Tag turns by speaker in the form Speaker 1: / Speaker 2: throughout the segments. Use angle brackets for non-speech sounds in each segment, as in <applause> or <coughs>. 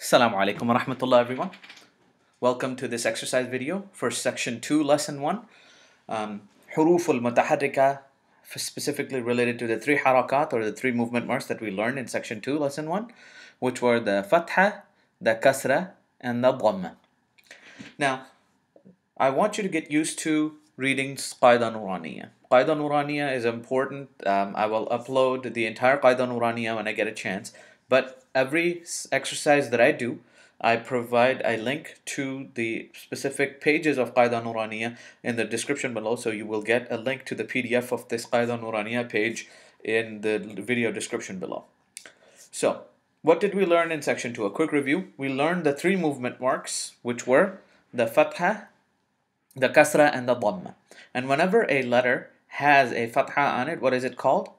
Speaker 1: Assalamu alaikum wa rahmatullah everyone. Welcome to this exercise video for section 2 lesson 1. Um, huruful specifically related to the three harakat or the three movement marks that we learned in section 2 lesson 1 which were the fatha, the kasra and the dhamma. Now I want you to get used to reading Qaida Nuraniya. Qaida Nuraniya is important. Um, I will upload the entire Qaida Nuraniya when I get a chance. But every exercise that I do, I provide a link to the specific pages of Qaida Nurania in the description below. So you will get a link to the PDF of this Qaida Nurania page in the video description below. So what did we learn in section 2? A quick review. We learned the three movement marks, which were the fatha, the kasra, and the dhamma. And whenever a letter has a fatha on it, what is it called?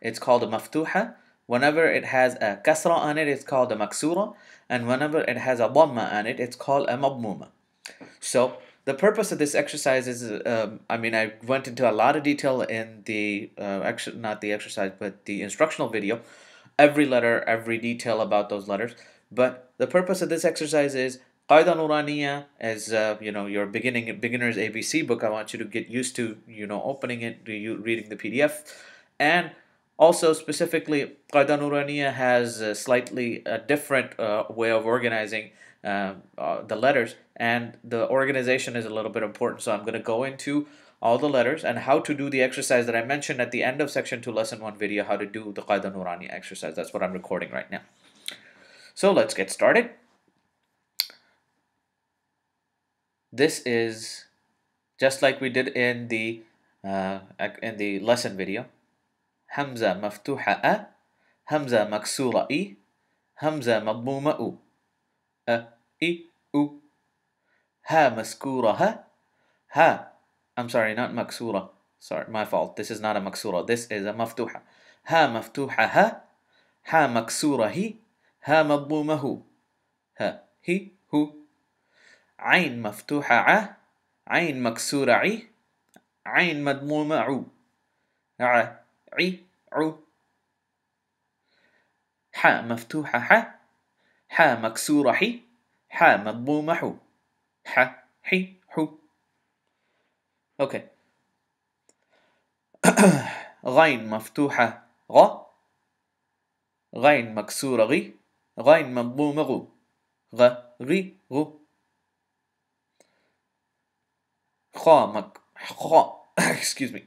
Speaker 1: It's called a maftuha. Whenever it has a kasra on it, it's called a maksura. And whenever it has a dhamma on it, it's called a mabmuma. So the purpose of this exercise is, um, I mean, I went into a lot of detail in the, uh, not the exercise, but the instructional video. Every letter, every detail about those letters. But the purpose of this exercise is Qaida Nuraniya as uh, you know your beginning beginner's ABC book. I want you to get used to you know opening it, reading the PDF, and also, specifically, Qaida has a slightly a different uh, way of organizing uh, uh, the letters, and the organization is a little bit important. So I'm going to go into all the letters and how to do the exercise that I mentioned at the end of section 2, lesson 1 video, how to do the Qaida exercise. That's what I'm recording right now. So let's get started. This is just like we did in the uh, in the lesson video همزة مفتوحة أ همزة مكسورة إي همزة مضمومة أو أ إي أو ها مسكورة ها ها I'm sorry not مكسورة sorry my fault this is not a مكسورة this is a مفتوحة ها مفتوحة ها ها مكسورة هي ها مضمومة هو ها هي هو عين مفتوحة ع عين مكسورة عي عين مضمومة عو ع عي عو حاء مفتوحة ح حاء مكسورة حي حاء مضمومة حو ح حي حو اوكي <coughs> غين مفتوحة غ غين مكسورة غي غين مضمومة غو غ غي غو خا مك خا <coughs> excuse me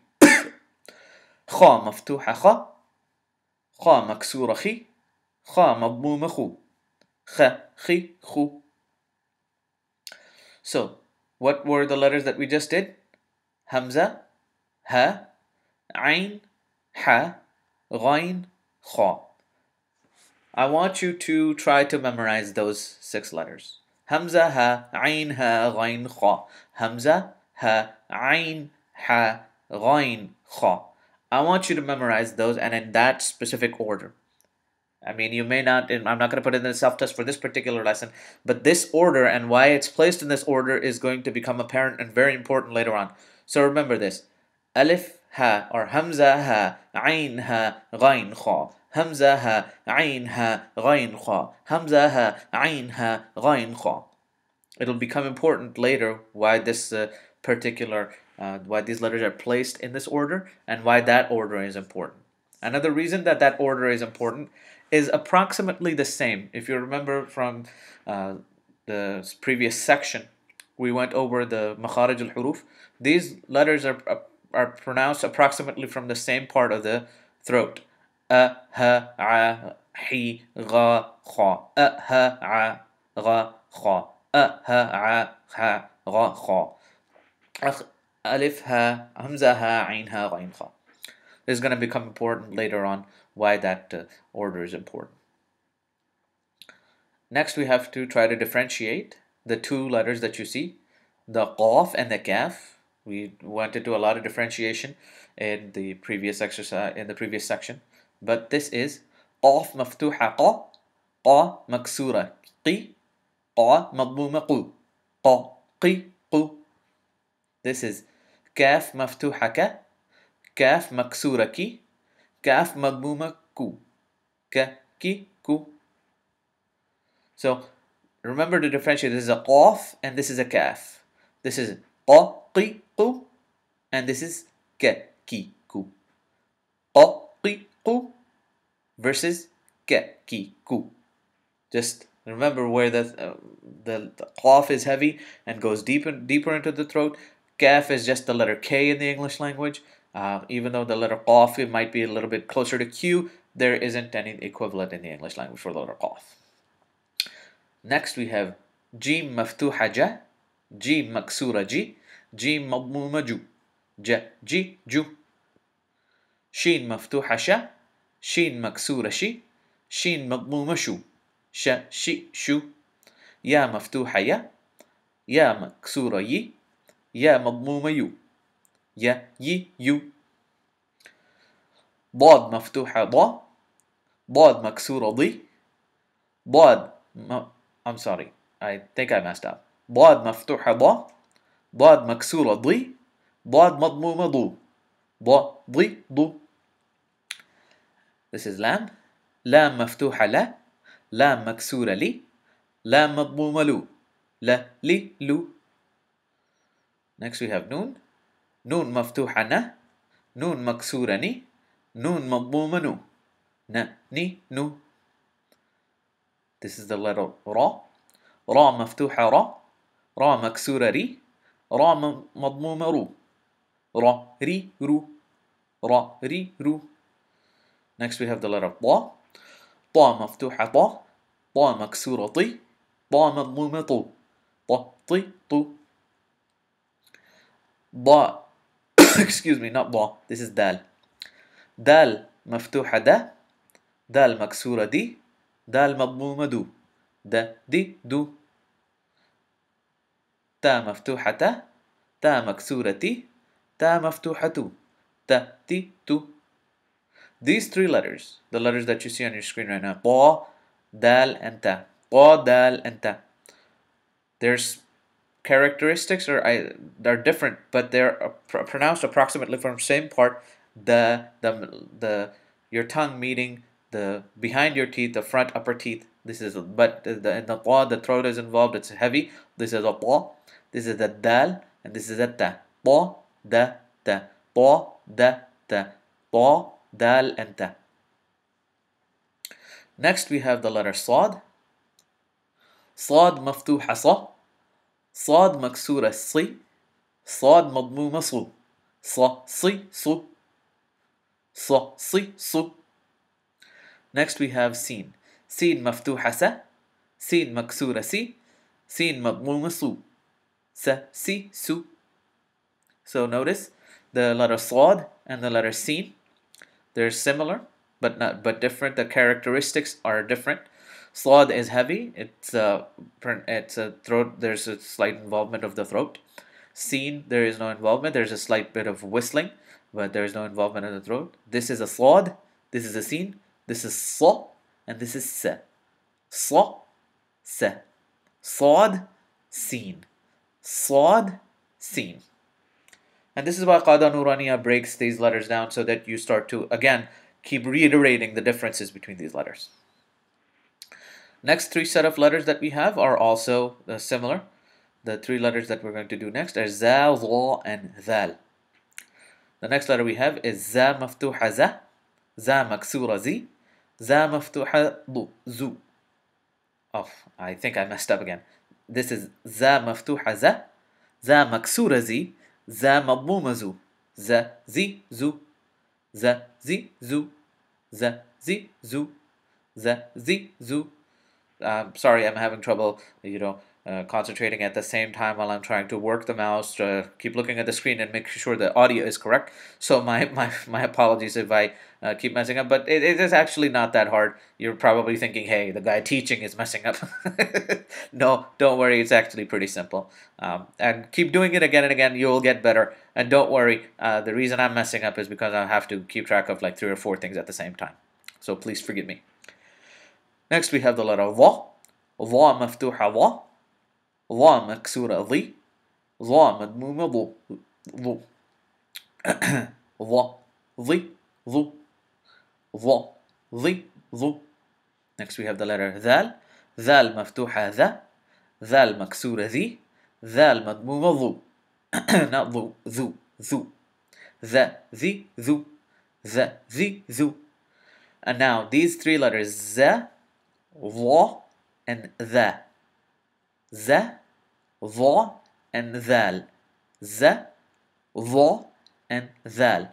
Speaker 1: خا مفتوحة خا خا مكسورة خي خا مضمومة خو خ خي خو So what were the letters that we just did? Hamza, Ha, عين, ح, غين, خا. I want you to try to memorize those six letters. Hamza, Ha, عين, Ha, غين, خا. Hamza, Ha, عين, ح, غين, خا. I want you to memorize those and in that specific order. I mean, you may not, I'm not going to put in the self test for this particular lesson, but this order and why it's placed in this order is going to become apparent and very important later on. So remember this Alif Ha or Hamza Ha, Ain Ha, Ghain Kha. Hamza Ha, Ain Ha, Ghain Kha. Hamza Ha, Ain Ha, Ghain Kha. It'll become important later why this uh, particular uh, why these letters are placed in this order, and why that order is important. Another reason that that order is important is approximately the same. If you remember from uh, the previous section, we went over the makharaj al-huruf. These letters are, are pronounced approximately from the same part of the throat. A, ha, a, hi, gha, kha. A, ha, a, kha. A, ha, a, ha, kha. Alif ha, Hamza ha, Ain ha, Ghain ha. This is going to become important later on why that uh, order is important. Next, we have to try to differentiate the two letters that you see, the qaf and the kaf. We went into a lot of differentiation in the previous exercise, in the previous section, but this is qaf maftuha qa, qa maksura qi, qa madmuma qu, qa qi qu. This is كاف مفتوحة ك كاف مكسورة كي كاف مضمومة كو ك كي كو So remember to differentiate this is a qaf and this is a kaf this is qa qi and this is ka ki ku qa qi versus ka ki ku just remember where the, uh, the, the cough is heavy and goes deeper deeper into the throat Kaf is just the letter K in the English language. Uh, even though the letter Qaf might be a little bit closer to Q, there isn't any equivalent in the English language for the letter Qaf. Next we have Jim maftuha ja, Jim maksura ji, Jim madmuma ju, ja ji ju. Shin maftuha sha, Shin maksura shi, Shin madmuma shu, sha shi shu. Ya maftuha ya, Ya maksura yi, يا مضمومة يو يا يي يو ضاد مفتوحة ض ضاد مكسورة ضي ضاد م... I'm sorry I think I messed up ضاد مفتوحة ض ضاد مكسورة ضي ضاد مضمومة ضو ض ضي ضو This is لام لام مفتوحة لا لام مكسورة لي لام مضمومة لو لا لي لو Next we have noon. Noon maftuha na. Noon maksura ni. Noon madmuma Na, ni, nu. This is the letter ra. Ra maftuha ra. Ra maksura ri. Ra madmuma Ra, ri, ru. Ra, ri, ru. Next we have the letter ta. طا maftuha طا طا مكسورة طي طا مضمومة طو طا طي ba <coughs> excuse me not ba this is dal dal مفتوحة دا دال مكسورة دي دال مضمومة دو دا دي دو تا مفتوحة تا تا مكسورة تي تا مفتوحة تو تا تي These three letters, the letters that you see on your screen right now, با, dal, and تا با, دال, and تا they characteristics are are different, but they're pronounced approximately from same part. The the the your tongue meeting the behind your teeth, the front upper teeth. This is but the the the throat is involved. It's heavy. This is a qa. This is the dal, and this is a ta. Qa, da, ta. pa da, ta. Qa, dal, and ta. Next we have the letter sad. Sad مفتوحة صا صاد مكسورة صي صاد مضمومة صو ص صي صو ص صي صو Next we have سين سين مفتوحة س سين مكسورة سي سين مضمومة صو س سي سو So notice the letter صاد and the letter سين they're similar but not but different the characteristics are different Slod is heavy. It's a it's a throat. There's a slight involvement of the throat. Scene there is no involvement. There's a slight bit of whistling, but there is no involvement of the throat. This is a slod. This is a scene. This is sl, and this is se. Sl, se. Slod, scene. Slod, scene. And this is why Qada Nurania breaks these letters down so that you start to, again, keep reiterating the differences between these letters. Next three set of letters that we have are also uh, similar. The three letters that we're going to do next are za, za, and zal. The next letter we have is za maftuha za, za maksura zi, za maftuha zu. Oh, I think I messed up again. This is za maftuha za, za maksura zi, za madmuma zu, za zi zu, za zi zu, za zi zu, za zi zu. I'm um, sorry, I'm having trouble, you know, uh, concentrating at the same time while I'm trying to work the mouse to keep looking at the screen and make sure the audio is correct. So my, <laughs> my, my apologies if I uh, keep messing up, but it, it is actually not that hard. You're probably thinking, hey, the guy teaching is messing up. <laughs> no, don't worry. It's actually pretty simple. Um, and keep doing it again and again. You'll get better. And don't worry. Uh, the reason I'm messing up is because I have to keep track of like three or four things at the same time. So please forgive me. Next we have the letter ظ ظ مفتوحة ظ ظ مكسورة ظي ظ مدمومة ظو ظو ظ ظي ظو ظ ظي ظو Next we have the letter ذال ذال مفتوحة ذا ذال مكسورة ذي ذال مدمومة ظو not ذو ذو ذو ذا ذي ذو ذا ذي ذو And now these three letters Z, the, and the. The, the, and thal. The, the, and thal.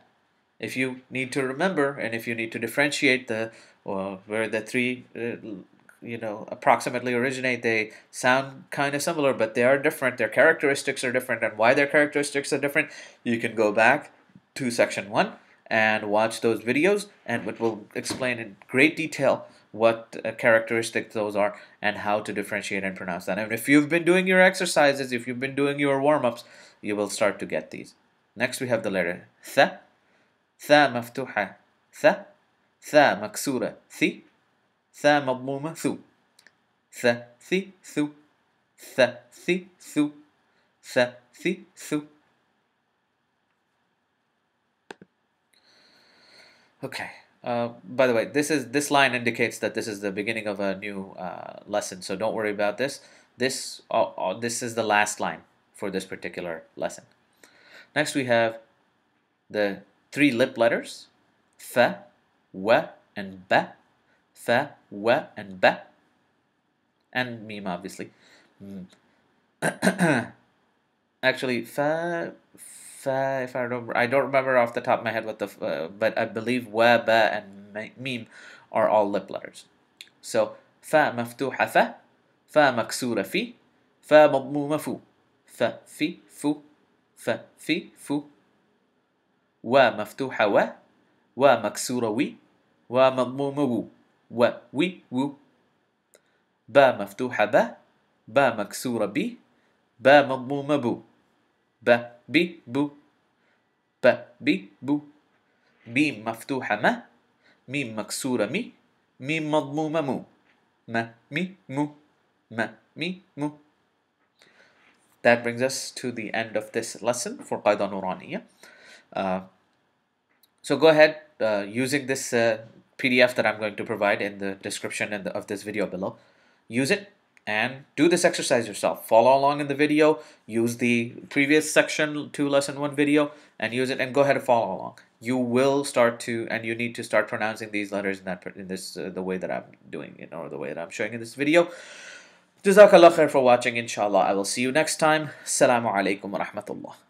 Speaker 1: If you need to remember and if you need to differentiate the uh, where the three uh, you know approximately originate they sound kind of similar but they are different their characteristics are different and why their characteristics are different you can go back to section 1 and watch those videos and it will explain in great detail what uh, characteristics those are and how to differentiate and pronounce that. And if you've been doing your exercises, if you've been doing your warm-ups, you will start to get these. Next we have the letter th, th مفتوحة th, th maksura, th, th مضمومة ثو th, th, ثو th, th, ثو th, th, ثو Okay. Uh, by the way, this is this line indicates that this is the beginning of a new uh, lesson, so don't worry about this. This uh, uh this is the last line for this particular lesson. Next, we have the three lip letters, fa, and ba. and ba, and meme obviously. Mm. <coughs> Actually, fa uh, if I remember, I don't remember off the top of my head what the, uh, but I believe wa, and mim are all lip letters. So fa مفتوحة ف fa مكسورة في fa مضمومة فو ف في فو ف في فو و مفتوحة و و مكسورة وي و مضمومة وو و وي وو با مفتوحة با با مكسورة بي با مضمومة بو ب بي بو ب بي بو ميم مفتوحة ما ميم مكسورة مي ميم مضمومة مو ما مي مو ما مي مو That brings us to the end of this lesson for Qaida Nuraniya. Uh, so go ahead uh, using this uh, PDF that I'm going to provide in the description the, of this video below. Use it and do this exercise yourself. Follow along in the video, use the previous section 2 lesson 1 video and use it and go ahead and follow along. You will start to and you need to start pronouncing these letters in that in this uh, the way that I'm doing it or the way that I'm showing in this video. Jazakallah khair for watching inshallah. I will see you next time. Assalamu alaikum wa rahmatullah.